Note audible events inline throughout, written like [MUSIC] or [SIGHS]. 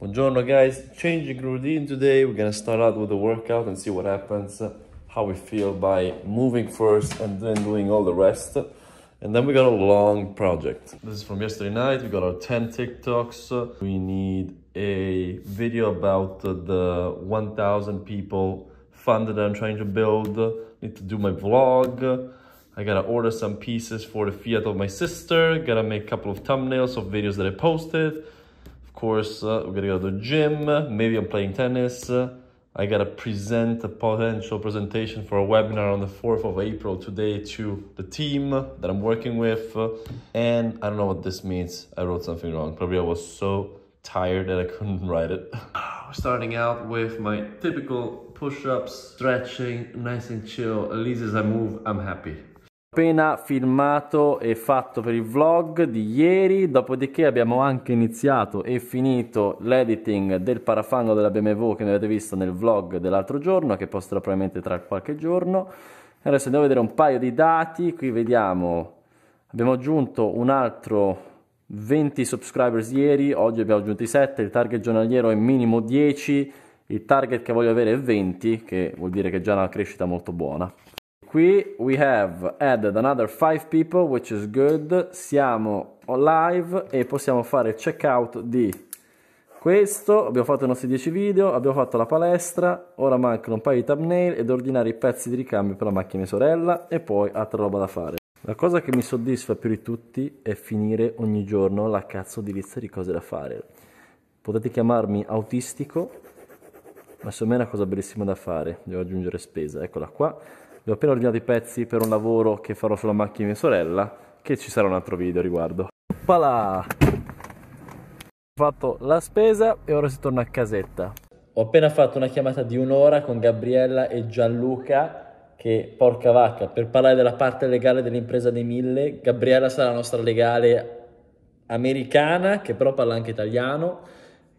Buongiorno guys, changing routine today. We're gonna start out with the workout and see what happens, how we feel by moving first and then doing all the rest. And then we got a long project. This is from yesterday night. We got our 10 TikToks. We need a video about the 1,000 people fund that I'm trying to build. Need to do my vlog. I gotta order some pieces for the fiat of my sister. Gotta make a couple of thumbnails of videos that I posted course, uh, we're gonna go to the gym. Maybe I'm playing tennis. I gotta present a potential presentation for a webinar on the 4th of April today to the team that I'm working with. And I don't know what this means. I wrote something wrong. Probably I was so tired that I couldn't [LAUGHS] write it. [SIGHS] Starting out with my typical push-ups, stretching, nice and chill. At least as I move, I'm happy. appena filmato e fatto per il vlog di ieri, dopodiché abbiamo anche iniziato e finito l'editing del parafango della BMW che mi avete visto nel vlog dell'altro giorno, che posterò probabilmente tra qualche giorno. Adesso andiamo a vedere un paio di dati, qui vediamo, abbiamo aggiunto un altro 20 subscribers ieri, oggi abbiamo aggiunto i 7, il target giornaliero è minimo 10, il target che voglio avere è 20, che vuol dire che è già una crescita molto buona qui we have added another 5 people, which is good. Siamo live e possiamo fare checkout di questo. Abbiamo fatto i nostri 10 video, abbiamo fatto la palestra, ora mancano un paio di thumbnail ed ordinare i pezzi di ricambio per la macchina di sorella e poi altra roba da fare. La cosa che mi soddisfa più di tutti è finire ogni giorno la cazzo di lista di cose da fare. Potete chiamarmi autistico, ma secondo me è una cosa bellissima da fare, devo aggiungere spesa, eccola qua, vi ho appena ordinato i pezzi per un lavoro che farò sulla macchina di mia sorella, che ci sarà un altro video riguardo. Oppala! Ho fatto la spesa e ora si torna a casetta. Ho appena fatto una chiamata di un'ora con Gabriella e Gianluca che porca vacca, per parlare della parte legale dell'impresa dei mille, Gabriella sarà la nostra legale americana che però parla anche italiano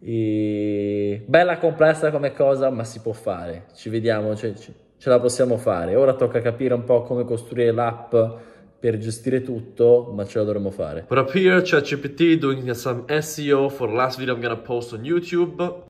e... Bella complessa come cosa, ma si può fare. Ci vediamo, cioè, ce, ce la possiamo fare. Ora tocca capire un po' come costruire l'app per gestire tutto, ma ce la dovremmo fare. But up here, ChatGPT doing some SEO for the last video I'm gonna post on YouTube.